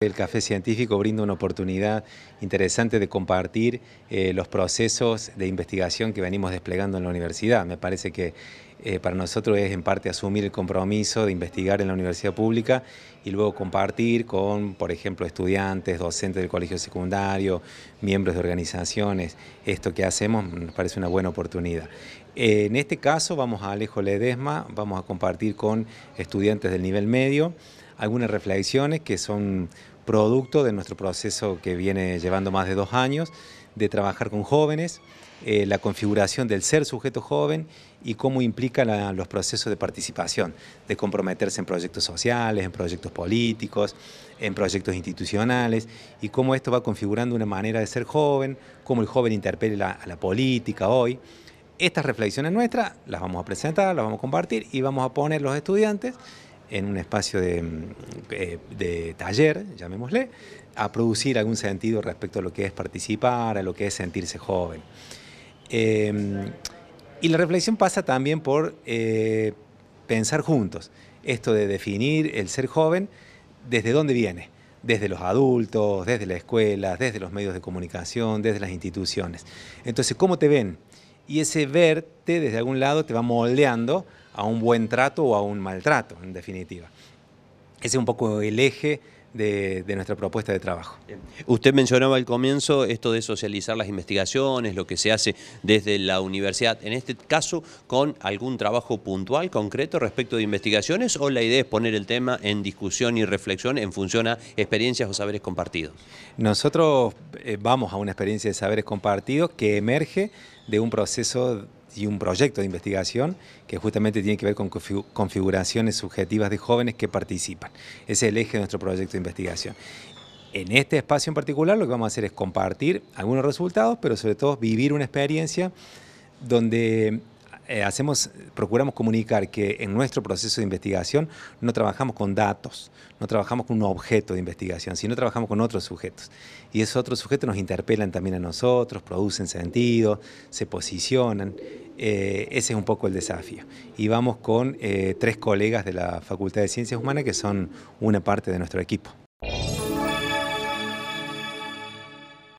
El café científico brinda una oportunidad interesante de compartir eh, los procesos de investigación que venimos desplegando en la universidad. Me parece que eh, para nosotros es en parte asumir el compromiso de investigar en la universidad pública y luego compartir con, por ejemplo, estudiantes, docentes del colegio secundario, miembros de organizaciones. Esto que hacemos nos parece una buena oportunidad. En este caso vamos a Alejo Ledesma, vamos a compartir con estudiantes del nivel medio algunas reflexiones que son producto de nuestro proceso que viene llevando más de dos años, de trabajar con jóvenes, eh, la configuración del ser sujeto joven y cómo implica los procesos de participación, de comprometerse en proyectos sociales, en proyectos políticos, en proyectos institucionales, y cómo esto va configurando una manera de ser joven, cómo el joven interpela a la política hoy. Estas reflexiones nuestras las vamos a presentar, las vamos a compartir y vamos a poner los estudiantes en un espacio mm, eh, de, taller, llamémosle, a producir algún sentido respecto a lo que es participar, a lo que es sentirse joven. Em, y la reflexión pasa también por eh, pensar juntos, esto de definir el ser joven, desde dónde viene, desde los adultos, desde la escuela, desde los medios de comunicación, desde las instituciones. Entonces, ¿cómo te ven? Y ese verte desde algún lado te va moldeando a un buen trato o a un maltrato, en definitiva. Ese es un poco el eje de, nuestra propuesta de trabajo. Usted mencionaba al comienzo esto de socializar las investigaciones, lo que se hace desde la universidad, en este caso con algún trabajo puntual, concreto respecto de investigaciones o la idea es poner el tema en discusión y reflexión en función a experiencias o saberes compartidos. Nosotros eh, vamos a una experiencia de saberes compartidos que emerge de un proceso y un proyecto de investigación que justamente tiene que ver con configuraciones subjetivas de jóvenes que participan. Ese es el eje de nuestro proyecto de investigación. En este espacio en particular lo que vamos a hacer es compartir algunos resultados, pero sobre todo vivir una experiencia donde eh, hacemos, procuramos comunicar que en nuestro proceso de investigación no trabajamos con datos, no trabajamos con un objeto de investigación, sino trabajamos con otros sujetos. Y esos otros sujetos nos interpelan también a nosotros, producen sentido, se posicionan. Eh, ese es un poco el desafío. Y vamos con eh, tres colegas de la Facultad de Ciencias Humanas que son una parte de nuestro equipo.